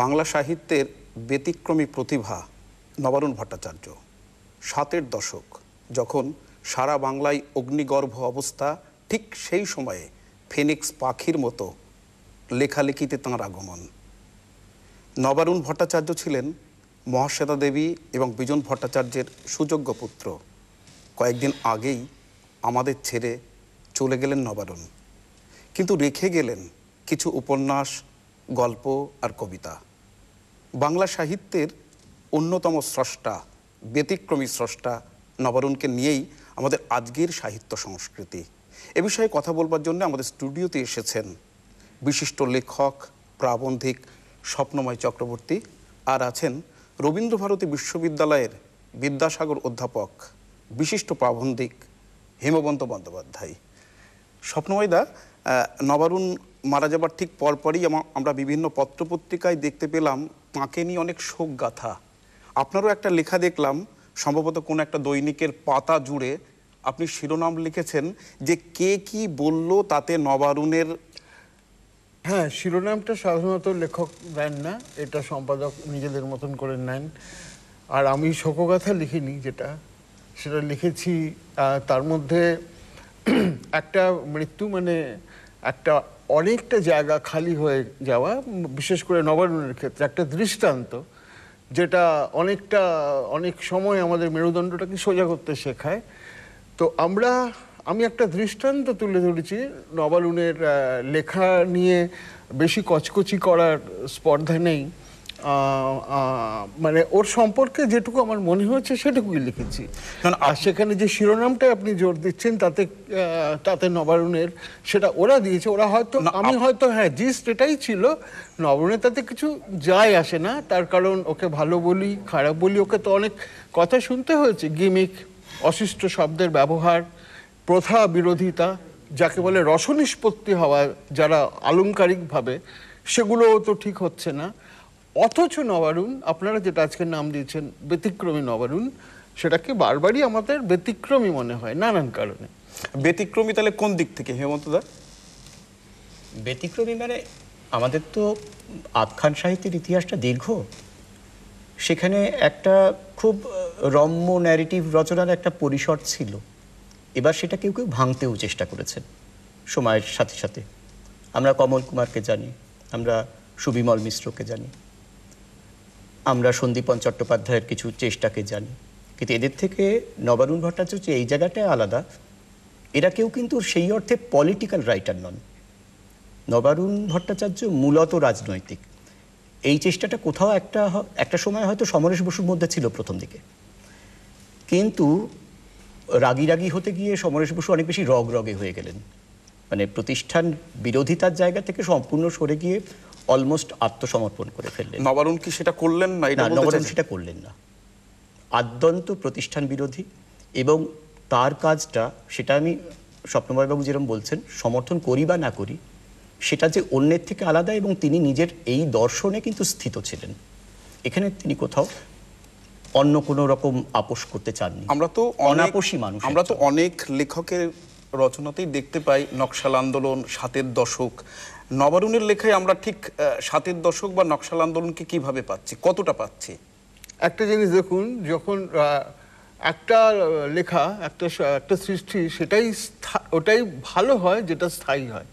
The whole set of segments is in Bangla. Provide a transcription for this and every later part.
বাংলা সাহিত্যের ব্যতিক্রমী প্রতিভা নবারুণ ভট্টাচার্য সাতের দশক যখন সারা বাংলায় অগ্নিগর্ভ অবস্থা ঠিক সেই সময়ে ফেনিক্স পাখির মতো লেখালেখিতে তাঁর আগমন নবারুণ ভট্টাচার্য ছিলেন মহাশ্বেতা দেবী এবং বিজন ভট্টাচার্যের সুযোগ্য পুত্র কয়েকদিন আগেই আমাদের ছেড়ে চলে গেলেন নবারুণ কিন্তু রেখে গেলেন কিছু উপন্যাস গল্প আর কবিতা বাংলা সাহিত্যের অন্যতম স্রষ্টা ব্যতিক্রমী স্রষ্টা নবরুণকে নিয়েই আমাদের আজকের সাহিত্য সংস্কৃতি এ বিষয়ে কথা বলবার জন্য আমাদের স্টুডিওতে এসেছেন বিশিষ্ট লেখক প্রাবন্ধিক স্বপ্নময় চক্রবর্তী আর আছেন রবীন্দ্রভারতী বিশ্ববিদ্যালয়ের বিদ্যাসাগর অধ্যাপক বিশিষ্ট প্রাবন্ধিক হেমবন্ত বন্দ্যোপাধ্যায় স্বপ্নময়দা নবারুণ মারা যাবার ঠিক পরপরই আমরা বিভিন্ন পত্রপত্রিকায় দেখতে পেলাম তাঁকে নিয়ে অনেক গাথা আপনারও একটা লেখা দেখলাম সম্ভবত কোনো একটা দৈনিকের পাতা জুড়ে আপনি শিরোনাম লিখেছেন যে কে কি বলল তাতে নবারুণের হ্যাঁ শিরোনামটা সাধারণত লেখক দেন না এটা সম্পাদক নিজেদের মতন করে নেন আর আমি শোকগাথা লিখিনি যেটা সেটা লিখেছি তার মধ্যে একটা মৃত্যু মানে একটা অনেকটা জায়গা খালি হয়ে যাওয়া বিশেষ করে নবায়নের ক্ষেত্রে একটা দৃষ্টান্ত যেটা অনেকটা অনেক সময় আমাদের মেরুদণ্ডটাকে সোজা করতে শেখায় তো আমরা আমি একটা দৃষ্টান্ত তুলে ধরেছি নবালুনের লেখা নিয়ে বেশি কচকচি করার স্পর্ধা নেই মানে ওর সম্পর্কে যেটুকু আমার মনে হয়েছে সেটুকুই লিখেছি কারণ আর সেখানে যে শিরোনামটা আপনি জোর দিচ্ছেন তাতে তাতে নবারুণের সেটা ওরা দিয়েছে ওরা হয়তো আমি হয়তো হ্যাঁ জিস্ট এটাই ছিল নবারুণের তাতে কিছু যায় আসে না তার কারণ ওকে ভালো বলি খারাপ বলি ওকে তো অনেক কথা শুনতে হয়েছে গিমিক অশিষ্ট শব্দের ব্যবহার প্রথা বিরোধিতা যাকে বলে রসনিষ্পত্তি হওয়া যারা আলংকারিকভাবে সেগুলোও তো ঠিক হচ্ছে না অথচ নবারুণ আপনারা যেটা আজকে নাম দিয়েছেন ব্যতিক্রমী নবারুণ সেটাকে বারবারই আমাদের ব্যতিক্রমী মনে হয় নানান কারণে ব্যতিক্রমী তাহলে কোন দিক থেকে হেমন্তদা ব্যতিক্রমী মানে আমাদের তো আখ্যান সাহিত্যের ইতিহাসটা দীর্ঘ সেখানে একটা খুব রম্য ন্যারেটিভ রচনার একটা পরিসর ছিল এবার সেটা কেউ কেউ ভাঙতেও চেষ্টা করেছেন সময়ের সাথে সাথে আমরা কমল কুমারকে জানি আমরা সুবিমল মিশ্রকে জানি আমরা সন্দীপন চট্টোপাধ্যায়ের কিছু চেষ্টাকে জানি কিন্তু এদের থেকে নবারুণ ভট্টাচার্য এই জায়গাটায় আলাদা এরা কেউ কিন্তু সেই অর্থে পলিটিক্যাল রাইটার নন নবারুণ ভট্টাচার্য মূলত রাজনৈতিক এই চেষ্টাটা কোথাও একটা একটা সময় হয়তো সমরেশ বসুর মধ্যে ছিল প্রথম দিকে কিন্তু রাগি রাগি হতে গিয়ে সমরেশ বসু অনেক বেশি রগ রগে হয়ে গেলেন মানে প্রতিষ্ঠান বিরোধিতার জায়গা থেকে সম্পূর্ণ সরে গিয়ে অলমোস্ট আত্মসমর্পণ করে ফেললেন নবারুণ কি সেটা করলেন না এটা নবারুণ সেটা করলেন না আদ্যন্ত প্রতিষ্ঠান বিরোধী এবং তার কাজটা সেটা আমি স্বপ্নময়বাবু যেরকম বলছেন সমর্থন করি বা না করি সেটা যে অন্যের থেকে আলাদা এবং তিনি নিজের এই দর্শনে কিন্তু স্থিত ছিলেন এখানে তিনি কোথাও অন্য কোনো রকম আপোষ করতে চাননি আমরা তো অনাপোষী মানুষ আমরা তো অনেক লেখকের রচনাতেই দেখতে পাই নকশাল আন্দোলন সাতের দশক নবারুণের লেখায় আমরা ঠিক সাতের দশক বা নকশাল আন্দোলনকে কিভাবে পাচ্ছি কতটা পাচ্ছি একটা জিনিস দেখুন যখন একটা লেখা একটা একটা সৃষ্টি সেটাই ওটাই ভালো হয় যেটা স্থায়ী হয়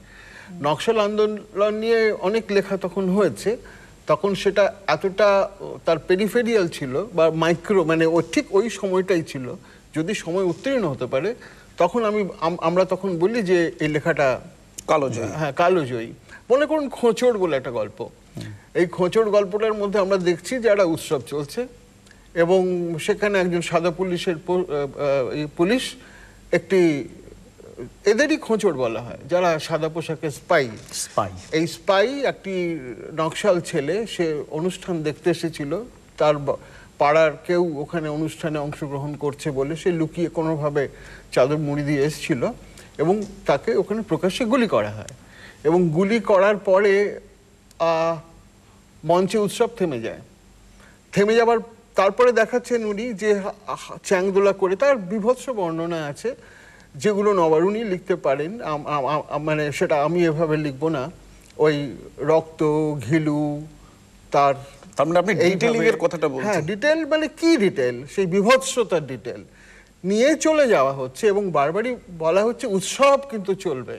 নকশাল আন্দোলন নিয়ে অনেক লেখা তখন হয়েছে তখন সেটা এতটা তার পেরিফেরিয়াল ছিল বা মাইক্রো মানে ও ঠিক ওই সময়টাই ছিল যদি সময় উত্তীর্ণ হতে পারে তখন আমি আমরা তখন বলি যে এই লেখাটা কালোজয়ী হ্যাঁ কালোজয়ী মনে করুন খোঁচড় বলে একটা গল্প এই খোঁচড় গল্পটার মধ্যে আমরা দেখছি যে একটা উৎসব চলছে এবং সেখানে একজন সাদা পুলিশের পুলিশ একটি এদেরই খোঁচড় বলা হয় যারা সাদা পোশাকে স্পাই স্পাই এই স্পাই একটি নকশাল ছেলে সে অনুষ্ঠান দেখতে এসেছিল তার পাড়ার কেউ ওখানে অনুষ্ঠানে অংশগ্রহণ করছে বলে সে লুকিয়ে কোনোভাবে চাদর মুড়ি দিয়ে এসেছিল এবং তাকে ওখানে প্রকাশ্যে গুলি করা হয় এবং গুলি করার পরে মঞ্চে উৎসব থেমে যায় থেমে যাবার তারপরে দেখাচ্ছেন উনি যে চ্যাংদোলা করে তার বিভৎস বর্ণনা আছে যেগুলো নবারুণী লিখতে পারেন মানে সেটা আমি এভাবে লিখবো না ওই রক্ত ঘিলু তার মানে আপনি কথাটা ডিটেল হ্যাঁ, মানে কি ডিটেল সেই বিভৎসতার ডিটেল নিয়ে চলে যাওয়া হচ্ছে এবং বারবারই বলা হচ্ছে উৎসব কিন্তু চলবে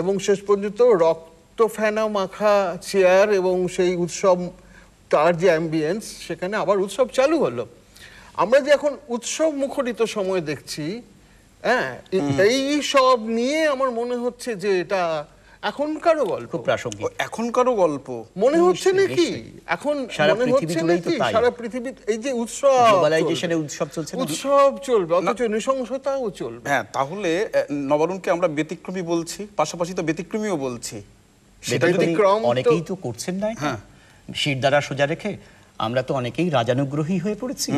এবং শেষ পর্যন্ত রক্ত ফেনা মাখা চেয়ার এবং সেই উৎসব তার যে অ্যাম্বিয়েন্স সেখানে আবার উৎসব চালু হলো আমরা যে এখন উৎসব মুখরিত সময় দেখছি হ্যাঁ এই সব নিয়ে আমার মনে হচ্ছে যে এটা এখনকারও গল্প প্রাসঙ্গিক এখনকারও গল্প মনে হচ্ছে নাকি এখন মনে তো তাই সারা পৃথিবী এই যে উৎসব গ্লোবালাইজেশনের উৎসব চলছে উৎসব চলবে অথচ নৃশংসতাও চলবে হ্যাঁ তাহলে নবরুণকে আমরা ব্যতিক্রমী বলছি পাশাপাশি তো ব্যতিক্রমীও বলছি সেটা যদি ক্রম অনেকেই তো করছেন নাই হ্যাঁ শির দ্বারা সোজা রেখে আমরা তো অনেকেই রাজানুগ্রহী হয়ে পড়েছি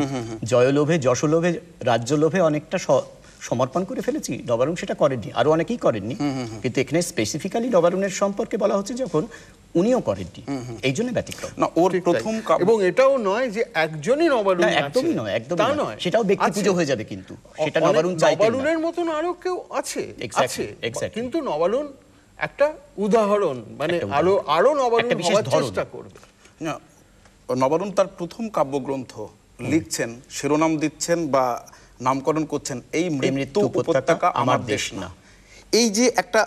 জয়লোভে যশলোভে রাজ্যলোভে অনেকটা সমর্পণ করে ফেলেছি ডবারুন সেটা করেননি আরো অনেকেই করেননি কিন্তু এখানে স্পেসিফিক্যালি ডবারুনের সম্পর্কে বলা হচ্ছে যখন উনিও করেননি এই জন্য ব্যতিক্রম না ওর প্রথম এবং এটাও নয় যে একজনই একদমই নয় একদমই নয় সেটাও ব্যক্তি পুজো হয়ে যাবে কিন্তু সেটা মতন আরো কেউ আছে আছে কিন্তু নবারুণ একটা উদাহরণ মানে আরো আরো নবারুণ হওয়ার চেষ্টা করবে না নবারুণ তার প্রথম কাব্যগ্রন্থ লিখছেন শিরোনাম দিচ্ছেন বা নামকরণ করছেন এই মৃত্যু উপত্যকা আমার দেশ না এই যে একটা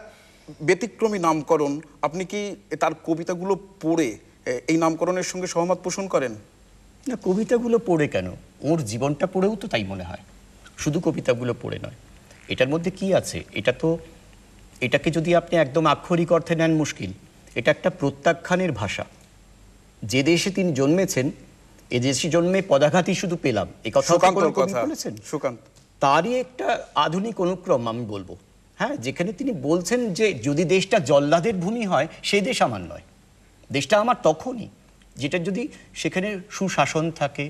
ব্যতিক্রমী নামকরণ আপনি কি তার কবিতাগুলো পড়ে এই নামকরণের সঙ্গে সহমত পোষণ করেন না কবিতাগুলো পড়ে কেন ওর জীবনটা পড়েও তো তাই মনে হয় শুধু কবিতাগুলো পড়ে নয় এটার মধ্যে কি আছে এটা তো এটাকে যদি আপনি একদম আক্ষরিক অর্থে নেন মুশকিল এটা একটা প্রত্যাখ্যানের ভাষা যে দেশে তিনি জন্মেছেন এ জন্মে পদাঘাতই শুধু পেলাম এ কথা বলেছেন সুকান্ত তারই একটা আধুনিক অনুক্রম আমি বলবো হ্যাঁ যেখানে তিনি বলছেন যে যদি দেশটা জল্লাদের ভূমি হয় সেই দেশ আমার নয় দেশটা আমার তখনই যেটা যদি সেখানে সুশাসন থাকে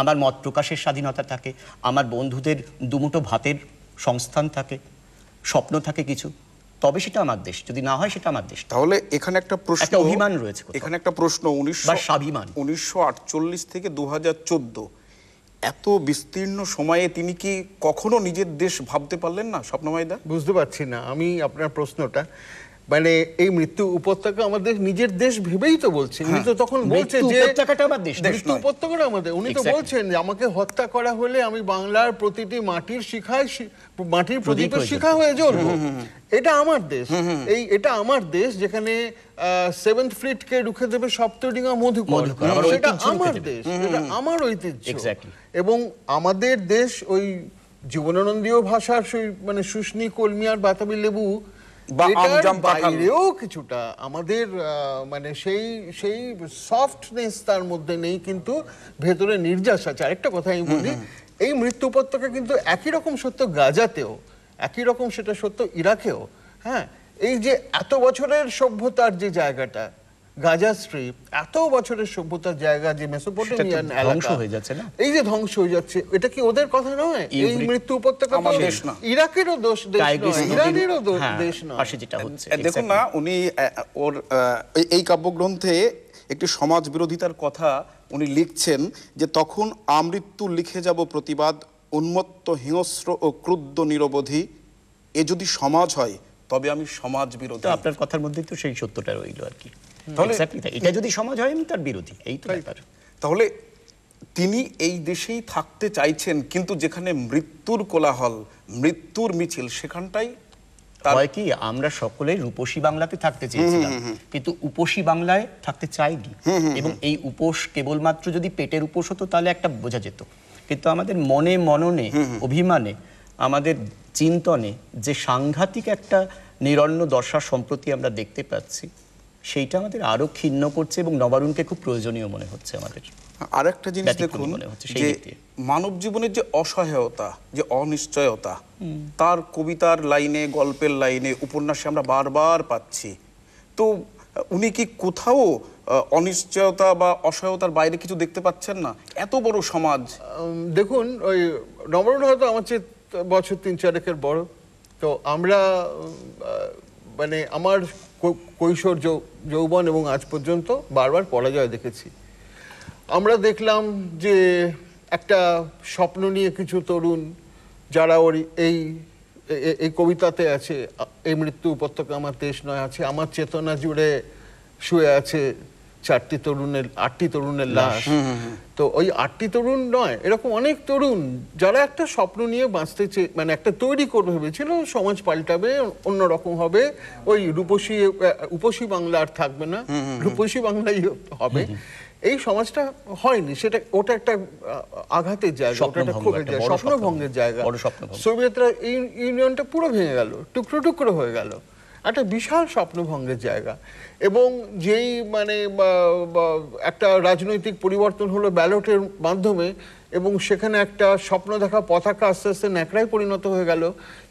আমার মত প্রকাশের স্বাধীনতা থাকে আমার বন্ধুদের দুমুটো ভাতের সংস্থান থাকে স্বপ্ন থাকে কিছু তবে সেটা আমার দেশ যদি না হয় সেটা আমার দেশ তাহলে এখানে একটা প্রশ্ন অভিমান রয়েছে এখানে একটা প্রশ্ন উনিশশো স্বাভিমান উনিশশো থেকে দু এত বিস্তীর্ণ সময়ে তিনি কি কখনো নিজের দেশ ভাবতে পারলেন না স্বপ্নময়দা বুঝতে পারছি না আমি আপনার প্রশ্নটা মানে এই মৃত্যু উপত্যকা আমাদের নিজের দেশ ভেবেই তো বলছে উনি তো হ্যাঁ। তখন বলছে যে মৃত্যু উপত্যকাটা আমাদের উনি তো বলছেন যে আমাকে হত্যা করা হলে আমি বাংলার প্রতিটি মাটির শিখায় মাটির প্রদীপ শিখা হয়ে জ্বলব এটা আমার দেশ এই এটা আমার দেশ যেখানে সেভেন্থ কে রুখে দেবে সপ্তডিঙা মধুকর এটা আমার দেশ এটা আমার ঐতিহ্য এবং আমাদের দেশ ওই জীবনানন্দীয় ভাষার মানে সুস্নি কলমিয়ার বাতাবি লেবু বাইরেও কিছুটা আমাদের মানে সেই সেই সফটনেস তার মধ্যে নেই কিন্তু ভেতরে নির্যাস আছে আরেকটা কথা আমি বলি এই মৃত্যু উপত্যকা কিন্তু একই রকম সত্য গাজাতেও একই রকম সেটা সত্য ইরাকেও হ্যাঁ এই যে এত বছরের সভ্যতার যে জায়গাটা গাজা স্ট্রিপ এত বছরের সভ্যতার জায়গা যে মেসোপটেমিয়ান ধ্বংস হয়ে যাচ্ছে না এই যে ধ্বংস হয়ে যাচ্ছে এটা কি ওদের কথা নয় এই মৃত্যু উপত্যকা আমাদের দেশ না ইরাকেরও দোষ দেশ ইরানেরও দোষ হ্যাঁ, দেশ নয় দেখুন না উনি ওর এই কাব্যগ্রন্থে একটি সমাজ বিরোধিতার কথা উনি লিখছেন যে তখন আমৃত্যু লিখে যাব প্রতিবাদ উন্মত্ত হিংস্র ও ক্রুদ্ধ নিরবধি এ যদি সমাজ হয় তবে আমি সমাজ বিরোধী আপনার কথার মধ্যে তো সেই সত্যটা রইল আর কি তাহলে এটা যদি সমাজ হয় আমি তার বিরোধী এই তো ব্যাপার তাহলে তিনি এই দেশেই থাকতে চাইছেন কিন্তু যেখানে মৃত্যুর কোলাহল মৃত্যুর মিছিল সেখানটাই হয় কি আমরা সকলে রূপসী বাংলাতে থাকতে চেয়েছিলাম কিন্তু উপসী বাংলায় থাকতে চাইনি এবং এই উপোস কেবলমাত্র যদি পেটের উপোস হতো তাহলে একটা বোঝা যেত কিন্তু আমাদের মনে মননে অভিমানে আমাদের চিন্তনে যে সাংঘাতিক একটা নিরন্ন দশা সম্প্রতি আমরা দেখতে পাচ্ছি সেইটা আমাদের আরও ক্ষীণ করছে এবং নবারুণকে খুব প্রয়োজনীয় মনে হচ্ছে আমাদের আর একটা জিনিস দেখুন যে মানব জীবনের যে অসহায়তা যে অনিশ্চয়তা তার কবিতার লাইনে গল্পের লাইনে উপন্যাসে আমরা বারবার পাচ্ছি তো উনি কি কোথাও অনিশ্চয়তা বা অসহায়তার বাইরে কিছু দেখতে পাচ্ছেন না এত বড় সমাজ দেখুন ওই নবরণ হয়তো আমার চেয়ে বছর তিন চারেকের বড় তো আমরা মানে আমার কৈশোর যৌবন এবং আজ পর্যন্ত বারবার পরাজয় দেখেছি আমরা দেখলাম যে একটা স্বপ্ন নিয়ে কিছু তরুণ যারা ওর এই এই কবিতাতে আছে এই মৃত্যু উপত্যকা আমার দেশ নয় আছে আমার চেতনা জুড়ে শুয়ে আছে চারটি তরুণের আটটি তরুণের লাশ তো ওই আটটি তরুণ নয় এরকম অনেক তরুণ যারা একটা স্বপ্ন নিয়ে বাঁচতে চেয়ে মানে একটা তৈরি করবে ভেবেছিল সমাজ পাল্টাবে অন্যরকম হবে ওই রূপসী উপসী বাংলা আর থাকবে না রূপসী বাংলাই হবে এই সমাজটা হয়নি সেটা ওটা একটা আঘাতের জায়গা স্বপ্ন একটা জায়গা স্বপ্নভঙ্গের জায়গা সোভিয়েতরা ইউনিয়নটা পুরো ভেঙে গেল টুকরো টুকরো হয়ে গেল একটা বিশাল স্বপ্নভঙ্গের জায়গা এবং যেই মানে একটা রাজনৈতিক পরিবর্তন হলো ব্যালটের মাধ্যমে এবং সেখানে একটা স্বপ্ন দেখা পতাকা আস্তে আস্তে ন্যাকড়ায় পরিণত হয়ে গেল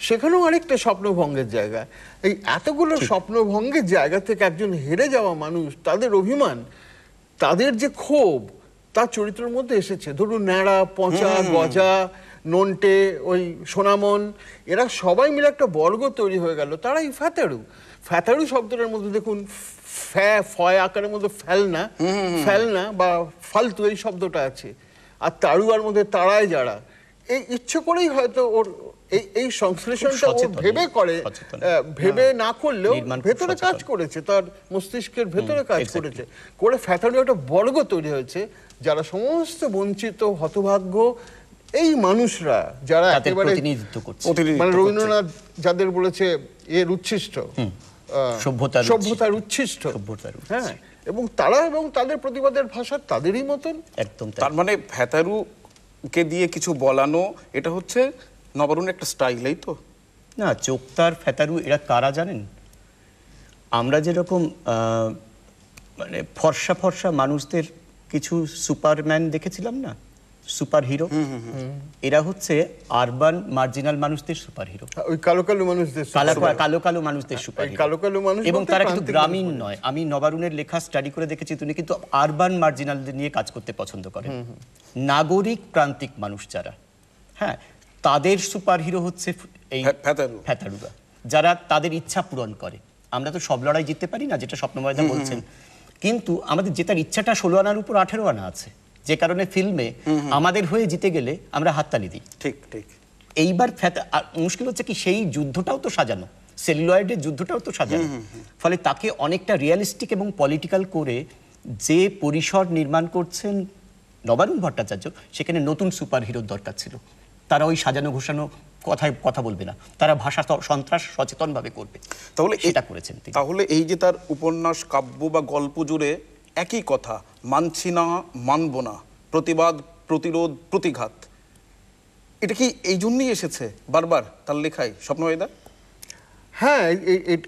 সেখানেও আরেকটা স্বপ্নভঙ্গের জায়গা এই এতগুলো স্বপ্নভঙ্গের জায়গা থেকে একজন হেরে যাওয়া মানুষ তাদের অভিমান তাদের যে ক্ষোভ তার চরিত্রের মধ্যে এসেছে ধরুন ন্যাড়া পচা গজা নন্টে ওই সোনামন এরা সবাই মিলে একটা বর্গ তৈরি হয়ে গেল তারা এই ফ্যাতারু ফ্যাতারু শব্দটার মধ্যে দেখুন ফ্যা ফয় আকারের মধ্যে ফেলনা ফেলনা বা ফালতু এই শব্দটা আছে আর তারুয়ার মধ্যে তারায় যারা এই ইচ্ছে করেই হয়তো ওর এই এই সংশ্লেষণটা ভেবে করে ভেবে হ্যাঁ, না করলেও ভেতরে কাজ করেছে তার মস্তিষ্কের ভেতরে কাজ করেছে করে ফ্যাথারি একটা বর্গ তৈরি হয়েছে যারা সমস্ত বঞ্চিত হতভাগ্য এই মানুষরা যারা একেবারে মানে রবীন্দ্রনাথ যাদের বলেছে এর উচ্ছিষ্ট সভ্যতার সভ্যতার উচ্ছিষ্ট সভ্যতার হ্যাঁ এবং তারা এবং তাদের প্রতিবাদের ভাষা তাদেরই মতন একদম তার মানে ফ্যাতারুকে দিয়ে কিছু বলানো এটা হচ্ছে নবরুণ একটা স্টাইলেই তো না চোক্তার ফ্যাতারু এরা কারা জানেন আমরা যেরকম মানে ফর্সা ফর্সা মানুষদের কিছু সুপারম্যান দেখেছিলাম না সুপার হিরো এরা হচ্ছে আরবান মার্জিনাল মানুষদের সুপার হিরো ওই কালো কালো মানুষদের কালো কালো মানুষদের সুপার কালো কালো মানুষ এবং তারা কিন্তু গ্রামীণ নয় আমি নবারুনের লেখা স্টাডি করে দেখেছি তিনি কিন্তু আরবান মার্জিনালদের নিয়ে কাজ করতে পছন্দ করেন নাগরিক প্রান্তিক মানুষ যারা হ্যাঁ তাদের সুপার হিরো হচ্ছে এই ফ্যাতারুগা যারা তাদের ইচ্ছা পূরণ করে আমরা তো সব লড়াই জিততে পারি না যেটা স্বপ্নময়দা বলছেন কিন্তু আমাদের জেতার ইচ্ছাটা ষোলো আনার উপর আঠেরো আনা আছে যে কারণে ফিল্মে আমাদের হয়ে জিতে গেলে আমরা হাততালি দিই ঠিক ঠিক এইবার মুশকিল হচ্ছে কি সেই যুদ্ধটাও তো সাজানো সেলুলয়েডের যুদ্ধটাও তো সাজানো ফলে তাকে অনেকটা রিয়ালিস্টিক এবং পলিটিক্যাল করে যে পরিসর নির্মাণ করছেন নবারুণ ভট্টাচার্য সেখানে নতুন সুপার হিরোর দরকার ছিল তারা ওই সাজানো ঘোষানো কথায় কথা বলবে না তারা ভাষা সন্ত্রাস সচেতনভাবে করবে তাহলে এটা করেছেন তাহলে এই যে তার উপন্যাস কাব্য বা গল্প জুড়ে একই কথা মানছি না মানব না প্রতিবাদ প্রতিরোধ প্রতিঘাত এটা কি এই জন্যই এসেছে বারবার তার লেখায় স্বপ্নবেদা হ্যাঁ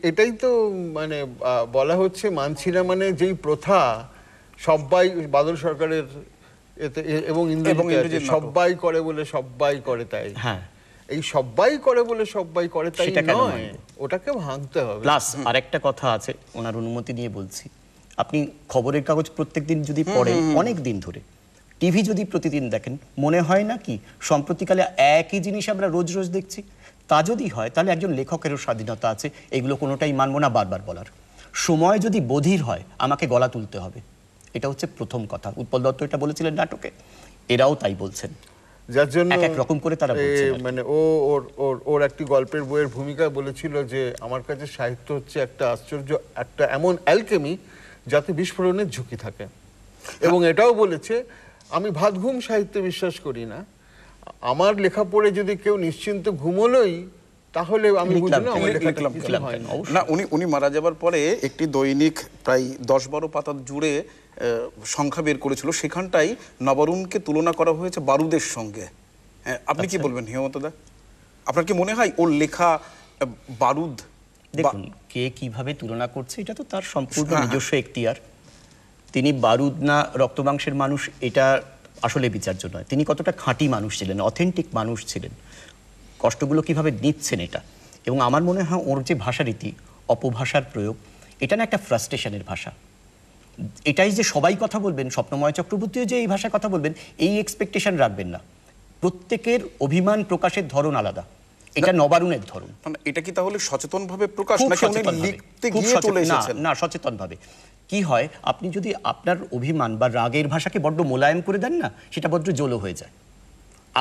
এটাই তো মানে বলা হচ্ছে মানছি না মানে যেই প্রথা সবাই বাদল সরকারের এতে এবং সবাই করে বলে সবাই করে তাই হ্যাঁ এই সবাই করে বলে সবাই করে তাই নয় ওটাকে ভাঙতে হবে প্লাস আরেকটা কথা আছে ওনার অনুমতি নিয়ে বলছি আপনি খবরের কাগজ প্রত্যেক দিন যদি পড়েন অনেক দিন ধরে টিভি যদি প্রতিদিন দেখেন মনে হয় না কি সম্প্রতিকালে একই জিনিস আমরা রোজ রোজ দেখছি তা যদি হয় তাহলে একজন লেখকেরও স্বাধীনতা আছে এগুলো কোনোটাই মানব না বারবার বলার সময় যদি বধির হয় আমাকে গলা তুলতে হবে এটা হচ্ছে প্রথম কথা উৎপল দত্ত এটা বলেছিলেন নাটকে এরাও তাই বলছেন যার জন্য এক রকম করে তারা মানে ও ওর ওর ওর একটি গল্পের বইয়ের ভূমিকা বলেছিল যে আমার কাছে সাহিত্য হচ্ছে একটা আশ্চর্য একটা এমন অ্যালকেমি যাতে বিস্ফোরণের ঝুঁকি থাকে এবং এটাও বলেছে আমি ভাত ঘুম সাহিত্যে বিশ্বাস করি না আমার লেখা পড়ে যদি কেউ নিশ্চিন্ত ঘুমোলোই তাহলে আমি না উনি উনি মারা যাবার পরে একটি দৈনিক প্রায় দশ বারো পাতা জুড়ে সংখ্যা বের করেছিল সেখানটাই নবরুণকে তুলনা করা হয়েছে বারুদের সঙ্গে হ্যাঁ আপনি কি আচ্ছা। বলবেন হেমন্তদা আপনার কি মনে হয় ওর লেখা বারুদ দেখুন কে কিভাবে তুলনা করছে এটা তো তার সম্পূর্ণ হ্যাঁ, হ্যাঁ। নিজস্ব এখতিয়ার তিনি বারুদ না রক্তমাংসের মানুষ এটা আসলে বিচার্য নয় তিনি কতটা খাঁটি মানুষ ছিলেন অথেন্টিক মানুষ ছিলেন কষ্টগুলো কিভাবে নিচ্ছেন এটা এবং আমার মনে হয় ওর যে ভাষারীতি অপভাষার প্রয়োগ এটা না একটা ফ্রাস্ট্রেশনের ভাষা এটাই যে সবাই কথা বলবেন স্বপ্নময় চক্রবর্তীও যে এই ভাষায় কথা বলবেন এই এক্সপেকটেশন রাখবেন না প্রত্যেকের অভিমান প্রকাশের ধরন আলাদা এটা নবারুণের ধরন এটা কি তাহলে সচেতনভাবে প্রকাশ না সচেতন ভাবে না সচেতনভাবে কি হয় আপনি যদি আপনার অভিমান বা রাগের ভাষাকে বড্ড মোলায়েম করে দেন না সেটা বড্ড জলো হয়ে যায়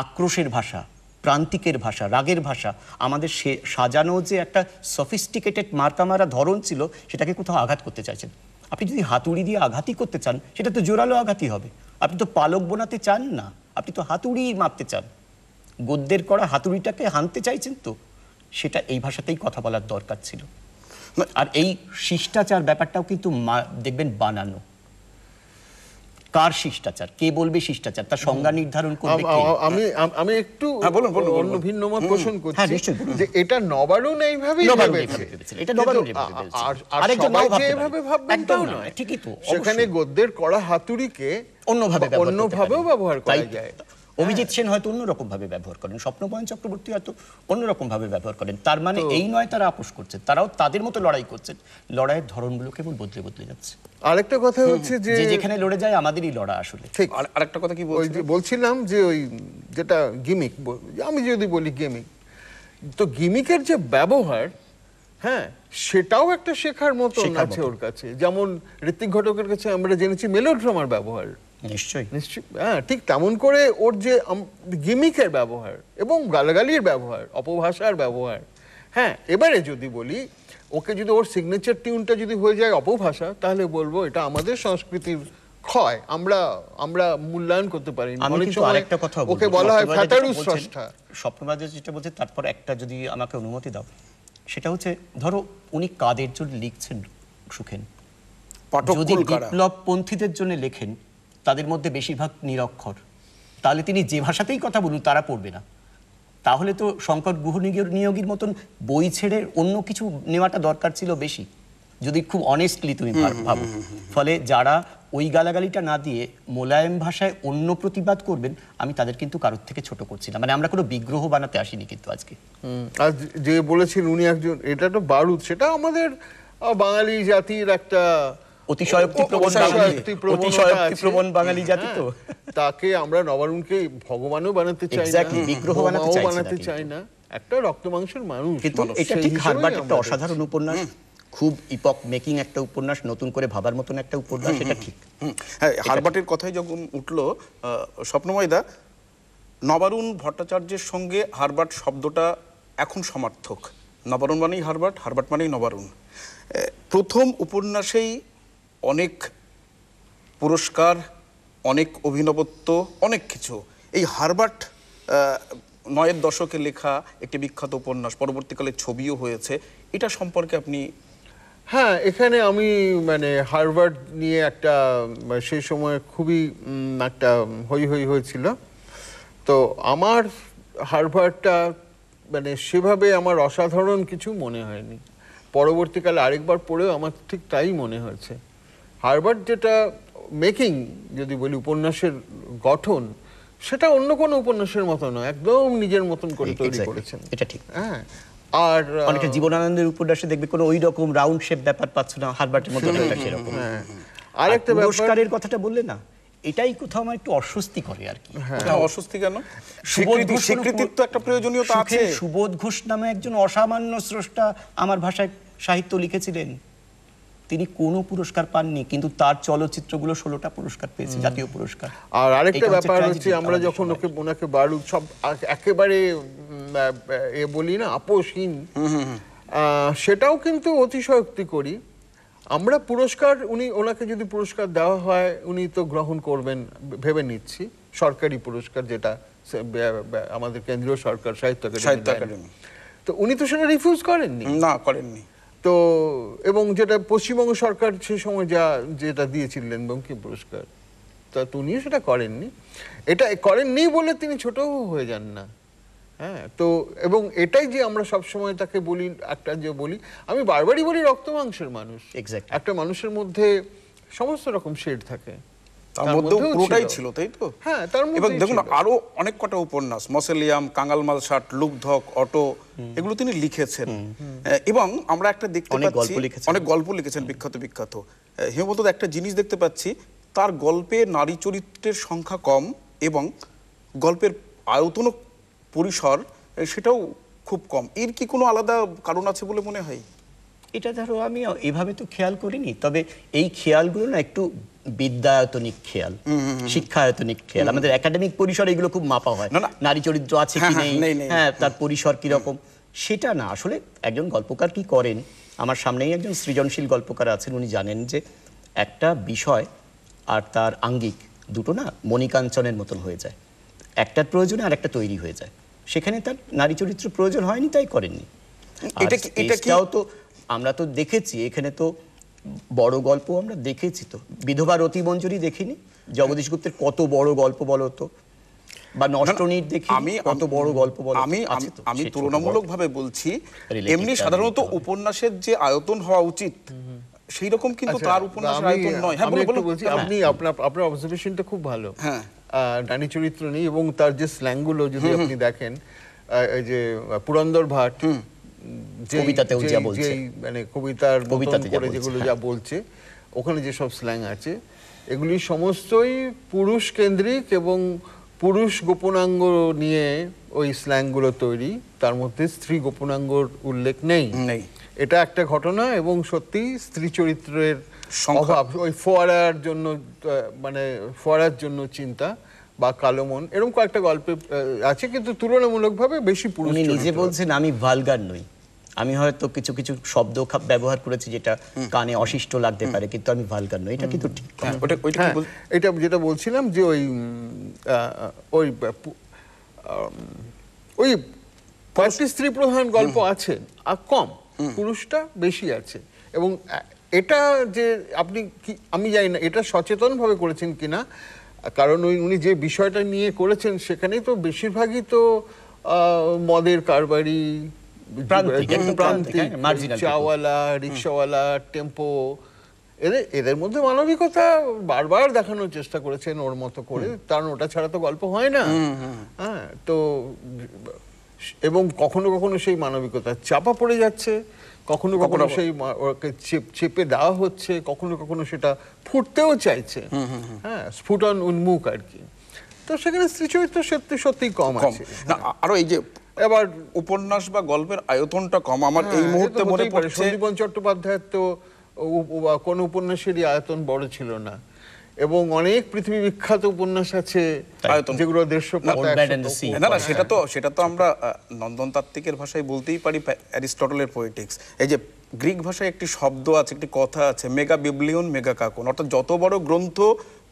আক্রোশের ভাষা প্রান্তিকের ভাষা রাগের ভাষা আমাদের সে সাজানো যে একটা সফিস্টিকেটেড মার্কামারা ধরন ছিল সেটাকে কোথাও আঘাত করতে চাইছেন আপনি যদি হাতুড়ি দিয়ে আঘাতই করতে চান সেটা তো জোরালো আঘাতই হবে আপনি তো পালক বোনাতে চান না আপনি তো হাতুড়িই মারতে চান গদ্যের করা হাতুড়িটাকে হানতে চাইছেন তো সেটা এই ভাষাতেই কথা বলার দরকার ছিল আর এই শিষ্টাচার ব্যাপারটাও কিন্তু দেখবেন বানানো কার শিষ্টাচার কে বলবে শিষ্টাচার তার সংজ্ঞা নির্ধারণ করবে আমি আমি একটু হ্যাঁ, অন্য ভিন্ন মত পোষণ করছি হ্যাঁ, যে এটা নবারুণ এইভাবে ঠিকই তো সেখানে গদ্যের কড়া হাতুড়িকে অন্যভাবে অন্যভাবেও ব্যবহার করা যায় হ্যাঁ। অভিজিৎ সেন হয়তো অন্যরকম ভাবে ব্যবহার করেন স্বপ্নময়ন চক্রবর্তী হয়তো অন্যরকম ভাবে ব্যবহার করেন তার মানে এই নয় তারা আপোষ করছেন তারাও তাদের মতো লড়াই করছেন লড়াইয়ের ধরনগুলো কেবল বদলে বদলে যাচ্ছে আরেকটা কথা হচ্ছে যে যেখানে লড়ে যায় আমাদেরই লড়া আসলে ঠিক আরেকটা কথা কি বলছিলাম যে ওই যেটা গিমিক আমি যদি বলি গেমিক তো গিমিকের যে ব্যবহার হ্যাঁ সেটাও একটা শেখার মতো আছে ওর কাছে যেমন ঋত্বিক ঘটকের কাছে আমরা জেনেছি মেলোড্রামার ব্যবহার হ্যাঁ, ঠিক তেমন করে ওর যে গিমিকের ব্যবহার এবং ব্যবহার অপভাষার ব্যবহার হ্যাঁ এবারে যদি বলি ওকে যদি ওর সিগনেচার টিউনটা যদি হয়ে যায় অপভাষা তাহলে বলবো এটা আমাদের সংস্কৃতির ক্ষয় আমরা আমরা মূল্যায়ন করতে পারি ওকে বলা হয় যেটা বলছে তারপর একটা যদি আমাকে অনুমতি দাও সেটা হচ্ছে ধরো উনি কাদের জন্য লিখছেন সুখেন যদি পন্থীদের জন্য লেখেন তাদের মধ্যে বেশিরভাগ নিরক্ষর তাহলে তিনি যে ভাষাতেই কথা বলুন তারা পড়বে না তাহলে তো সংকট গৃহ নিয়োগীর মতন বই ছেড়ে অন্য কিছু নেওয়াটা দরকার ছিল বেশি যদি খুব অনেস্টলি তুমি ভাবো ফলে যারা ওই গালাগালিটা না দিয়ে মোলায়েম ভাষায় অন্য প্রতিবাদ করবেন আমি তাদের কিন্তু কারোর থেকে ছোট করছি না মানে আমরা কোনো বিগ্রহ বানাতে আসিনি কিন্তু আজকে আর যে বলেছেন উনি একজন এটা তো বারুদ সেটা আমাদের বাঙালি জাতির একটা অতিশয়োক্তি তো হ্যাঁ, তাকে আমরা ভগবানও বানাতে চাই না একটা ঠিক একটা অসাধারণ উপন্যাস খুব ইপক মেকিং একটা উপন্যাস নতুন করে ভাবার মতন একটা উপন্যাস এটা ঠিক হ্যাঁ কথাই যখন উঠলো স্বপ্নময়দা নবারুণ ভট্টাচার্যের সঙ্গে হারবাট শব্দটা এখন সমার্থক নবারুণ মানেই হারবাট হারবাট মানেই নবারুণ প্রথম উপন্যাসেই অনেক পুরস্কার অনেক অভিনবত্ব অনেক কিছু এই হারবার্ট নয়ের দশকে লেখা একটি বিখ্যাত উপন্যাস পরবর্তীকালে ছবিও হয়েছে এটা সম্পর্কে আপনি হ্যাঁ এখানে আমি মানে হার্ভার্ড নিয়ে একটা সেই সময় খুবই একটা হই হই হয়েছিল তো আমার হার্ভার্ডটা মানে সেভাবে আমার অসাধারণ কিছু মনে হয়নি পরবর্তীকালে আরেকবার পড়েও আমার ঠিক তাই মনে হয়েছে হার্বার্ট যেটা মেকিং যদি বলি উপন্যাসের গঠন সেটা অন্য কোনো উপন্যাসের মতো নয় একদম নিজের মতন করে তৈরি করেছেন এটা ঠিক হ্যাঁ, আর অনেকটা জীবনানন্দের উপন্যাসে দেখবে কোনো ওই রকম রাউন্ড শেপ ব্যাপার পাচ্ছ না হারবার্টের মতো সেরকম হ্যাঁ, হ্যাঁ, আর একটা পুরস্কারের কথাটা বললে না এটাই কোথাও আমার একটু অস্বস্তি করে আর কি অস্বস্তি কেন স্বীকৃতির তো একটা প্রয়োজনীয়তা আছে সুবোধ ঘোষ নামে একজন অসামান্য স্রষ্টা আমার ভাষায় সাহিত্য লিখেছিলেন তিনি কোনো পুরস্কার পাননি কিন্তু তার চলচ্চিত্রগুলো ষোলোটা পুরস্কার পেয়েছে জাতীয় পুরস্কার আর আরেকটা ব্যাপার হচ্ছে আমরা যখন ওকে ওনাকে বারুদ সব একেবারে এ বলি না আপোষহীন সেটাও কিন্তু অতিশয়োক্তি করি আমরা পুরস্কার উনি ওনাকে যদি পুরস্কার দেওয়া হয় উনি তো গ্রহণ করবেন ভেবে নিচ্ছি সরকারি পুরস্কার যেটা আমাদের কেন্দ্রীয় সরকার সাহিত্য সাহিত্য তো উনি তো সেটা রিফিউজ করেননি না করেননি তো এবং যেটা পশ্চিমবঙ্গ সরকার সে সময় যা যেটা দিয়েছিলেন বঙ্কিম পুরস্কার তা তিনিও সেটা করেননি এটা করেননি বলে তিনি ছোট হয়ে যান না হ্যাঁ তো এবং এটাই যে আমরা সবসময় তাকে বলি একটা যে বলি আমি বারবারই বলি রক্ত মাংসের মানুষ একটা মানুষের মধ্যে সমস্ত রকম শেড থাকে তার পুরোটাই ছিল তাই তো হ্যাঁ, এবং দেখুন আরো অনেক কটা উপন্যাস মসেলিয়াম কাঙ্গালমাল শাট লুকধক অটো এগুলো তিনি লিখেছেন এবং আমরা একটা দেখতে পাচ্ছি অনেক গল্প লিখেছেন বিখ্যাত বিখ্যাত হেমন্ত একটা জিনিস দেখতে পাচ্ছি তার গল্পে নারী চরিত্রের সংখ্যা কম এবং গল্পের আয়তন পরিসর সেটাও খুব কম এর কি কোনো আলাদা কারণ আছে বলে মনে হয় এটা ধরো আমি এভাবে তো খেয়াল করিনি তবে এই খেয়ালগুলো না একটু বিদ্যায়তনিক খেয়াল শিক্ষায়তনিক খেয়াল আমাদের একাডেমিক পরিসর এগুলো খুব মাপা হয় নারী চরিত্র আছে কি হ্যাঁ, হ্যাঁ, নেই হ্যাঁ তার পরিসর কিরকম সেটা না আসলে একজন গল্পকার কি করেন আমার সামনেই একজন সৃজনশীল গল্পকার আছেন উনি জানেন যে একটা বিষয় আর তার আঙ্গিক দুটো না মণিকাঞ্চনের মতন হয়ে যায় একটার প্রয়োজনে আর একটা তৈরি হয়ে যায় সেখানে তার নারী চরিত্র প্রয়োজন হয়নি তাই করেননি এটা এটাও তো আমরা তো দেখেছি এখানে তো বড় গল্প আমরা দেখেছি তো বিধবা রতি মঞ্জুরি দেখিনি জগদীশ গুপ্তের কত বড় গল্প বলো তো বা নষ্টনীর দেখি আমি কত বড় গল্প বলো আমি আমি তুলনামূলকভাবে বলছি এমনি সাধারণত উপন্যাসের যে আয়তন হওয়া উচিত সেই রকম কিন্তু আচ্ছা, তার উপন্যাস আয়তন নয় হ্যাঁ বলুন বলছি হ্যাঁ। আপনি আপনার আপনার অবজারভেশনটা খুব ভালো হ্যাঁ রানী চরিত্র নেই এবং তার যে স্ল্যাংগুলো যদি আপনি দেখেন এই যে পুরন্দর ভাট কবিতাতেও যা বলছে মানে কবিতার কবিতাতে করে যেগুলো হ্যাঁ। যা বলছে ওখানে যেসব স্ল্যাং আছে এগুলি সমস্তই পুরুষ কেন্দ্রিক এবং পুরুষ গোপনাঙ্গ নিয়ে ওই স্ল্যাংগুলো তৈরি তার মধ্যে স্ত্রী গোপনাঙ্গর উল্লেখ নেই নেই এটা একটা ঘটনা এবং সত্যি স্ত্রী চরিত্রের অভাব ওই ফোয়ারার জন্য মানে ফোয়ারার জন্য চিন্তা বা কালো মন এরকম কয়েকটা গল্পে আছে কিন্তু তুলনামূলকভাবে বেশি পুরুষ নিজে বলছেন আমি ভালগার নই আমি হয়তো কিছু কিছু শব্দ ব্যবহার করেছি যেটা কানে অশিষ্ট লাগতে পারে কিন্তু আমি ভালগার নই এটা কিন্তু ঠিক হ্যাঁ। হ্যাঁ। এটা যেটা বলছিলাম যে ওই ওই ওই কয়েকটি স্ত্রী প্রধান গল্প আছে আর কম পুরুষটা বেশি আছে এবং এটা যে আপনি কি আমি জানি না এটা সচেতনভাবে করেছেন কিনা কারণ ওই উনি যে বিষয়টা নিয়ে করেছেন সেখানে তো বেশিরভাগই তো মদের কারবারি চাওয়ালা হ্যাঁ, রিক্সাওয়ালা টেম্পো এদের এদের মধ্যে মানবিকতা বারবার দেখানোর চেষ্টা করেছেন ওর মতো করে কারণ ওটা ছাড়া তো গল্প হয় না হ্যাঁ তো এবং কখনো কখনো সেই মানবিকতা চাপা পড়ে যাচ্ছে কখনো কখনো সেই চেপে দেওয়া হচ্ছে কখনো কখনো সেটা ফুটতেও চাইছে হ্যাঁ স্ফুটন উন্মুখ আর কি তো সেখানে স্ত্রী চরিত্র সত্যি সত্যি কম আছে হ্যাঁ। আরো এই যে এবার উপন্যাস বা গল্পের আয়তনটা কম আমার হ্যাঁ, এই মুহূর্তে মনে পড়ছে সঞ্জীবন চট্টোপাধ্যায়ের তো কোনো উপন্যাসেরই আয়তন বড় ছিল না এবং অনেক পৃথিবী বিখ্যাত উপন্যাস আছে যেগুলো না না সেটা তো সেটা তো আমরা নন্দনতাত্ত্বিকের ভাষায় বলতেই পারি অ্যারিস্টটলের পোয়েটিক্স এই যে গ্রিক ভাষায় একটি শব্দ আছে একটি কথা আছে মেগা বিবলিয়ন মেগা কাকুন অর্থাৎ যত বড় গ্রন্থ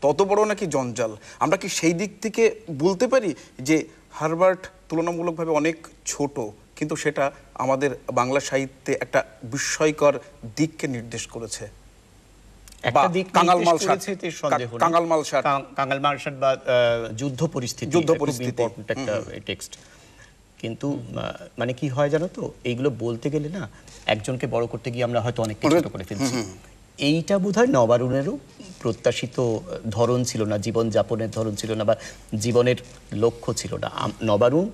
তত বড় নাকি জঞ্জাল আমরা কি সেই দিক থেকে বলতে পারি যে হারবার্ট তুলনামূলকভাবে অনেক ছোট কিন্তু সেটা আমাদের বাংলা সাহিত্যে একটা বিস্ময়কর দিককে নির্দেশ করেছে কিন্তু মানে কি হয় জানো তো এইগুলো বলতে গেলে না একজনকে বড় করতে গিয়ে আমরা হয়তো অনেক করে ফেলছি এইটা বোধ হয় নবারুণেরও প্রত্যাশিত ধরন ছিল না জীবন যাপনের ধরন ছিল না বা জীবনের লক্ষ্য ছিল না নবারুণ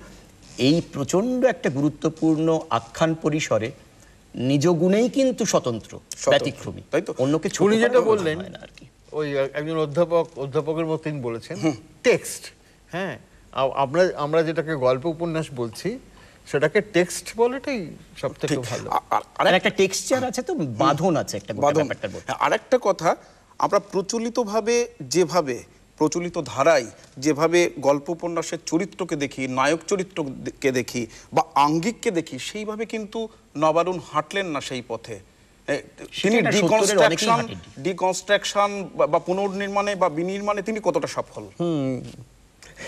এই প্রচন্ড একটা গুরুত্বপূর্ণ আখ্যান পরিসরে নিজ গুণেই কিন্তু স্বতন্ত্র ব্যতিক্রমী তাই তো অন্যকে উনি যেটা বললেন ওই একজন অধ্যাপক অধ্যাপকের মতো তিনি বলেছেন টেক্সট হ্যাঁ আমরা আমরা যেটাকে গল্প উপন্যাস বলছি সেটাকে টেক্সট বলেটাই থেকে ভালো আর একটা টেক্সচার আছে তো বাঁধন আছে একটা বাঁধন হ্যাঁ, আর একটা কথা আমরা প্রচলিতভাবে যেভাবে প্রচলিত ধারায় যেভাবে গল্প উপন্যাসের চরিত্রকে দেখি নায়ক চরিত্রকে দেখি বা আঙ্গিককে দেখি সেইভাবে কিন্তু নবারুণ হাঁটলেন না সেই পথে তিনি ডিকনস্ট্রাকশন ডিকনস্ট্রাকশন বা পুনর্নির্মাণে বা বিনির্মাণে তিনি কতটা সফল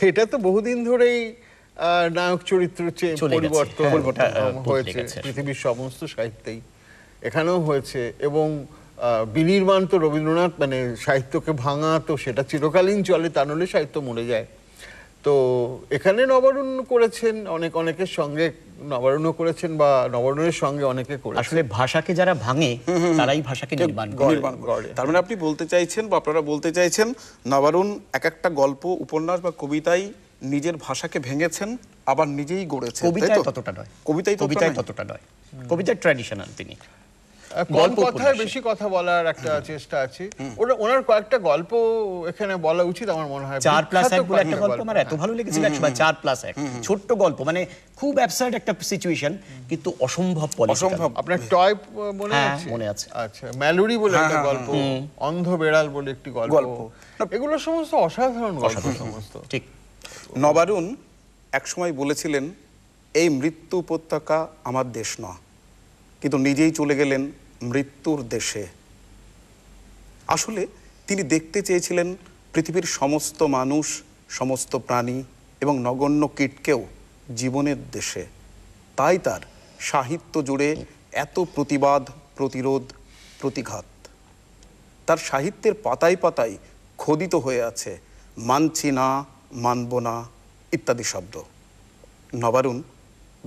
এটা তো বহুদিন ধরেই নায়ক চরিত্র পরিবর্তন হ্যাঁ, হয়েছে হ্যাঁ, পৃথিবীর সমস্ত সাহিত্যেই এখানেও হয়েছে এবং বিনির্মাণ তো রবীন্দ্রনাথ মানে সাহিত্যকে ভাঙা তো সেটা চিরকালীন চলে তা নলে সাহিত্য মরে যায় তো এখানে নবারুণ করেছেন অনেক অনেকের সঙ্গে নবারুণও করেছেন বা নবারুণের সঙ্গে অনেকে করে আসলে ভাষাকে যারা ভাঙে তারাই ভাষাকে নির্মাণ করে তার মানে আপনি বলতে চাইছেন বা আপনারা বলতে চাইছেন নবারুণ এক একটা গল্প উপন্যাস বা কবিতাই নিজের ভাষাকে ভেঙেছেন আবার নিজেই গড়েছেন কবিতায় ততটা নয় কবিতায় কবিতায় ততটা নয় কবিতার ট্র্যাডিশনাল তিনি কম কথায় বেশি কথা বলার একটা চেষ্টা আছে ওনার কয়েকটা গল্প এখানে বলা উচিত আমার মনে হয় চার প্লাস এক বলে একটা গল্প আমার এত ভালো লেগেছিল চার প্লাস এক ছোট্ট গল্প মানে খুব অ্যাবসার্ড একটা সিচুয়েশন কিন্তু অসম্ভব অসম্ভব আপনার টয় মনে হ্যাঁ, আছে মনে আছে আচ্ছা ম্যালোরি বলে একটা হ্যাঁ, হ্যাঁ, গল্প অন্ধ বেড়াল বলে একটি গল্প এগুলো সমস্ত অসাধারণ গল্প সমস্ত ঠিক নবারুণ একসময় বলেছিলেন এই মৃত্যু উপত্যকা আমার দেশ নয় কিন্তু নিজেই চলে গেলেন মৃত্যুর দেশে আসলে তিনি দেখতে চেয়েছিলেন পৃথিবীর সমস্ত মানুষ সমস্ত প্রাণী এবং নগণ্য কীটকেও জীবনের দেশে তাই তার সাহিত্য জুড়ে এত প্রতিবাদ প্রতিরোধ প্রতিঘাত তার সাহিত্যের পাতায় পাতায় খোদিত হয়ে আছে মানছি না মানব না ইত্যাদি শব্দ নবারুণ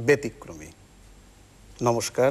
ব্যতিক্রমী নমস্কার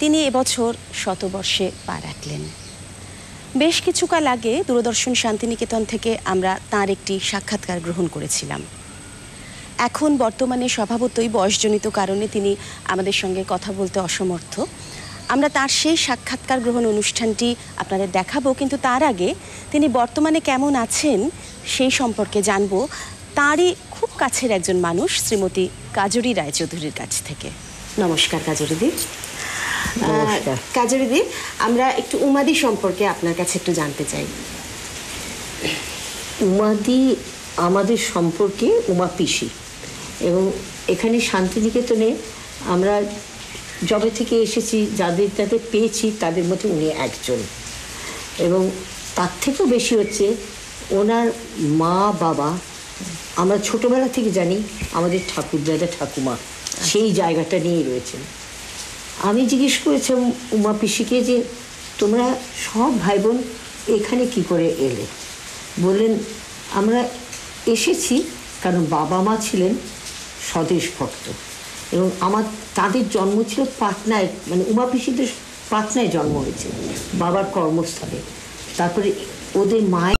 তিনি এবছর শতবর্ষে পা রাখলেন বেশ কিছুকাল আগে দূরদর্শন শান্তিনিকেতন থেকে আমরা তার একটি সাক্ষাৎকার গ্রহণ করেছিলাম এখন বর্তমানে স্বভাবতই বয়সজনিত কারণে তিনি আমাদের সঙ্গে কথা বলতে অসমর্থ আমরা তার সেই সাক্ষাৎকার গ্রহণ অনুষ্ঠানটি আপনাদের দেখাবো কিন্তু তার আগে তিনি বর্তমানে কেমন আছেন সেই সম্পর্কে জানব তারই খুব কাছের একজন মানুষ শ্রীমতী কাজরি রায়চৌধুরীর কাছ থেকে নমস্কার কাজরিদি কাজরিদি আমরা একটু উমাদি সম্পর্কে আপনার কাছে একটু জানতে চাই উমাদি আমাদের সম্পর্কে উমা পিসি এবং এখানে শান্তিনিকেতনে আমরা জবে থেকে এসেছি যাদের যাদের পেয়েছি তাদের মধ্যে উনি একজন এবং তার থেকেও বেশি হচ্ছে ওনার মা বাবা আমরা ছোটবেলা থেকে জানি আমাদের দাদা ঠাকুমা সেই জায়গাটা নিয়েই রয়েছেন আমি জিজ্ঞেস করেছিলাম উমা পিসিকে যে তোমরা সব ভাই বোন এখানে কি করে এলে বললেন আমরা এসেছি কারণ বাবা মা ছিলেন স্বদেশ ভক্ত এবং আমার তাদের জন্ম ছিল পাটনায় মানে উমা পিসিদের পাটনায় জন্ম হয়েছে বাবার কর্মস্থলে তারপরে ওদের মায়ের